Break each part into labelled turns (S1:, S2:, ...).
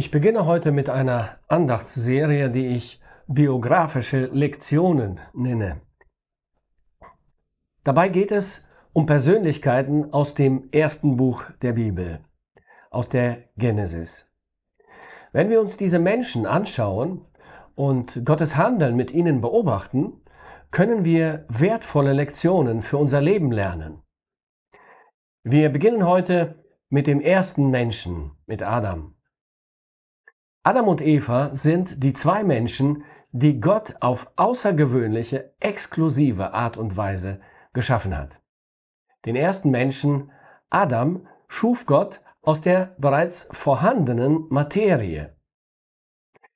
S1: Ich beginne heute mit einer Andachtsserie, die ich biografische Lektionen nenne. Dabei geht es um Persönlichkeiten aus dem ersten Buch der Bibel, aus der Genesis. Wenn wir uns diese Menschen anschauen und Gottes Handeln mit ihnen beobachten, können wir wertvolle Lektionen für unser Leben lernen. Wir beginnen heute mit dem ersten Menschen, mit Adam. Adam und Eva sind die zwei Menschen, die Gott auf außergewöhnliche, exklusive Art und Weise geschaffen hat. Den ersten Menschen, Adam, schuf Gott aus der bereits vorhandenen Materie.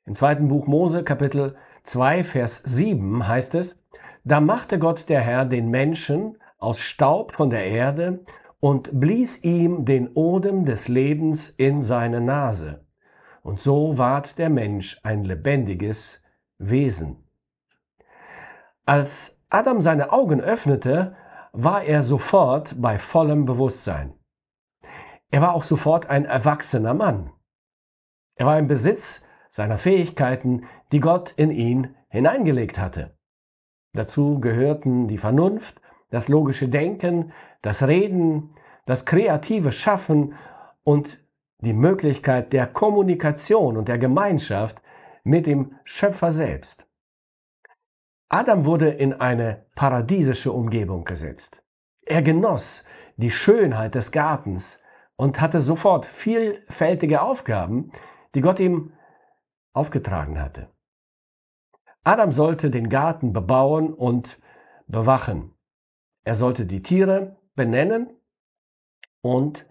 S1: Im zweiten Buch Mose Kapitel 2 Vers 7 heißt es, da machte Gott der Herr den Menschen aus Staub von der Erde und blies ihm den Odem des Lebens in seine Nase und so ward der Mensch ein lebendiges Wesen. Als Adam seine Augen öffnete, war er sofort bei vollem Bewusstsein. Er war auch sofort ein erwachsener Mann. Er war im Besitz seiner Fähigkeiten, die Gott in ihn hineingelegt hatte. Dazu gehörten die Vernunft, das logische Denken, das Reden, das kreative Schaffen und die Möglichkeit der Kommunikation und der Gemeinschaft mit dem Schöpfer selbst. Adam wurde in eine paradiesische Umgebung gesetzt. Er genoss die Schönheit des Gartens und hatte sofort vielfältige Aufgaben, die Gott ihm aufgetragen hatte. Adam sollte den Garten bebauen und bewachen. Er sollte die Tiere benennen und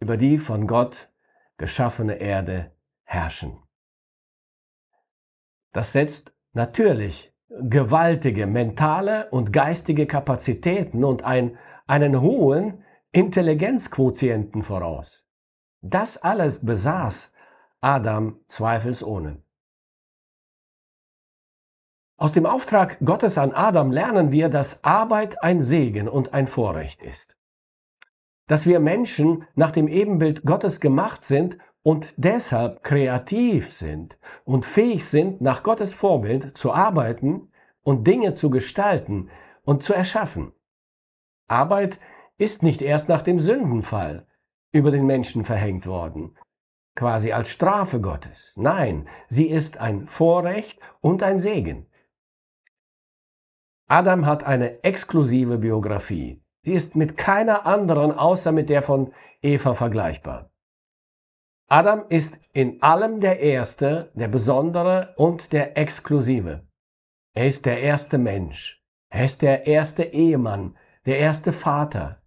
S1: über die von Gott geschaffene Erde herrschen. Das setzt natürlich gewaltige mentale und geistige Kapazitäten und ein, einen hohen Intelligenzquotienten voraus. Das alles besaß Adam zweifelsohne. Aus dem Auftrag Gottes an Adam lernen wir, dass Arbeit ein Segen und ein Vorrecht ist dass wir Menschen nach dem Ebenbild Gottes gemacht sind und deshalb kreativ sind und fähig sind, nach Gottes Vorbild zu arbeiten und Dinge zu gestalten und zu erschaffen. Arbeit ist nicht erst nach dem Sündenfall über den Menschen verhängt worden, quasi als Strafe Gottes. Nein, sie ist ein Vorrecht und ein Segen. Adam hat eine exklusive Biografie. Sie ist mit keiner anderen außer mit der von Eva vergleichbar. Adam ist in allem der Erste, der Besondere und der Exklusive. Er ist der erste Mensch. Er ist der erste Ehemann, der erste Vater.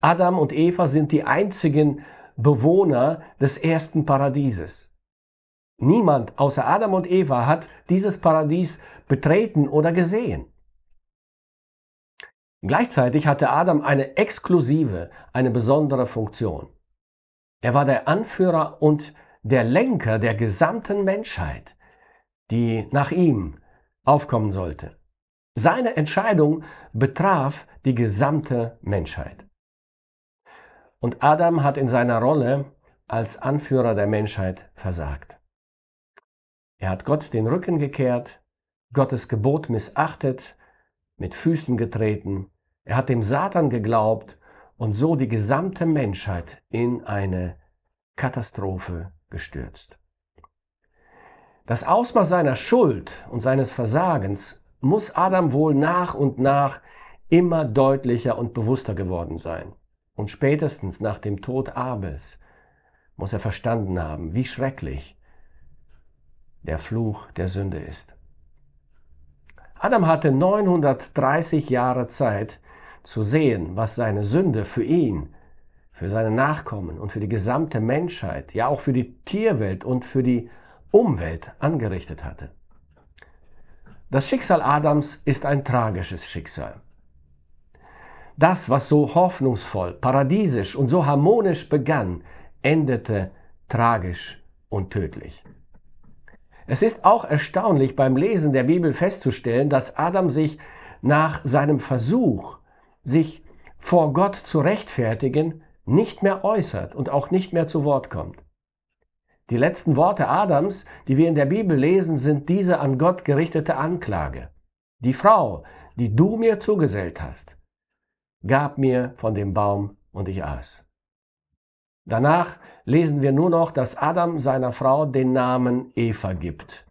S1: Adam und Eva sind die einzigen Bewohner des ersten Paradieses. Niemand außer Adam und Eva hat dieses Paradies betreten oder gesehen. Gleichzeitig hatte Adam eine exklusive, eine besondere Funktion. Er war der Anführer und der Lenker der gesamten Menschheit, die nach ihm aufkommen sollte. Seine Entscheidung betraf die gesamte Menschheit. Und Adam hat in seiner Rolle als Anführer der Menschheit versagt. Er hat Gott den Rücken gekehrt, Gottes Gebot missachtet, mit Füßen getreten er hat dem Satan geglaubt und so die gesamte Menschheit in eine Katastrophe gestürzt. Das Ausmaß seiner Schuld und seines Versagens muss Adam wohl nach und nach immer deutlicher und bewusster geworden sein. Und spätestens nach dem Tod Abels muss er verstanden haben, wie schrecklich der Fluch der Sünde ist. Adam hatte 930 Jahre Zeit, zu sehen, was seine Sünde für ihn, für seine Nachkommen und für die gesamte Menschheit, ja auch für die Tierwelt und für die Umwelt angerichtet hatte. Das Schicksal Adams ist ein tragisches Schicksal. Das, was so hoffnungsvoll, paradiesisch und so harmonisch begann, endete tragisch und tödlich. Es ist auch erstaunlich beim Lesen der Bibel festzustellen, dass Adam sich nach seinem Versuch, sich vor Gott zu rechtfertigen, nicht mehr äußert und auch nicht mehr zu Wort kommt. Die letzten Worte Adams, die wir in der Bibel lesen, sind diese an Gott gerichtete Anklage. Die Frau, die du mir zugesellt hast, gab mir von dem Baum und ich aß. Danach lesen wir nur noch, dass Adam seiner Frau den Namen Eva gibt,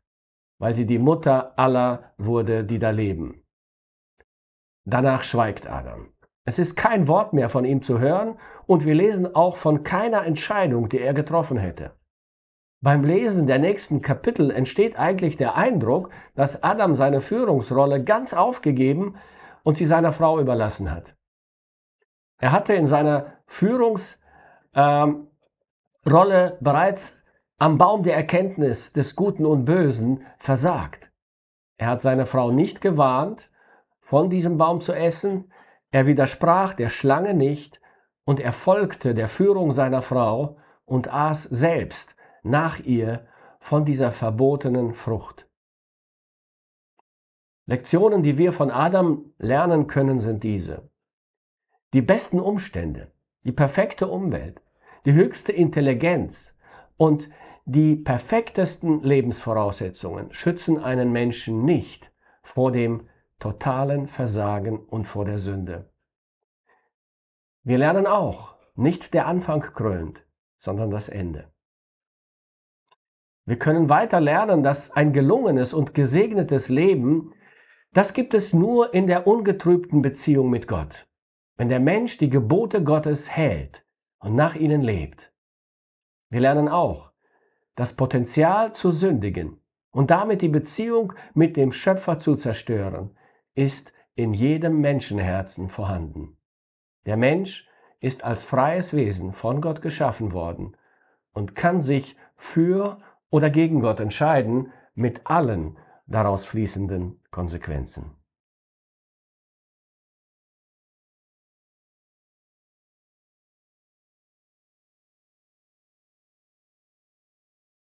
S1: weil sie die Mutter aller wurde, die da leben. Danach schweigt Adam. Es ist kein Wort mehr von ihm zu hören und wir lesen auch von keiner Entscheidung, die er getroffen hätte. Beim Lesen der nächsten Kapitel entsteht eigentlich der Eindruck, dass Adam seine Führungsrolle ganz aufgegeben und sie seiner Frau überlassen hat. Er hatte in seiner Führungsrolle ähm, bereits am Baum der Erkenntnis des Guten und Bösen versagt. Er hat seine Frau nicht gewarnt von diesem Baum zu essen. Er widersprach der Schlange nicht und er folgte der Führung seiner Frau und aß selbst nach ihr von dieser verbotenen Frucht. Lektionen, die wir von Adam lernen können, sind diese. Die besten Umstände, die perfekte Umwelt, die höchste Intelligenz und die perfektesten Lebensvoraussetzungen schützen einen Menschen nicht vor dem totalen Versagen und vor der Sünde. Wir lernen auch, nicht der Anfang krönt, sondern das Ende. Wir können weiter lernen, dass ein gelungenes und gesegnetes Leben, das gibt es nur in der ungetrübten Beziehung mit Gott, wenn der Mensch die Gebote Gottes hält und nach ihnen lebt. Wir lernen auch, das Potenzial zu sündigen und damit die Beziehung mit dem Schöpfer zu zerstören, ist in jedem Menschenherzen vorhanden. Der Mensch ist als freies Wesen von Gott geschaffen worden und kann sich für oder gegen Gott entscheiden mit allen daraus fließenden Konsequenzen.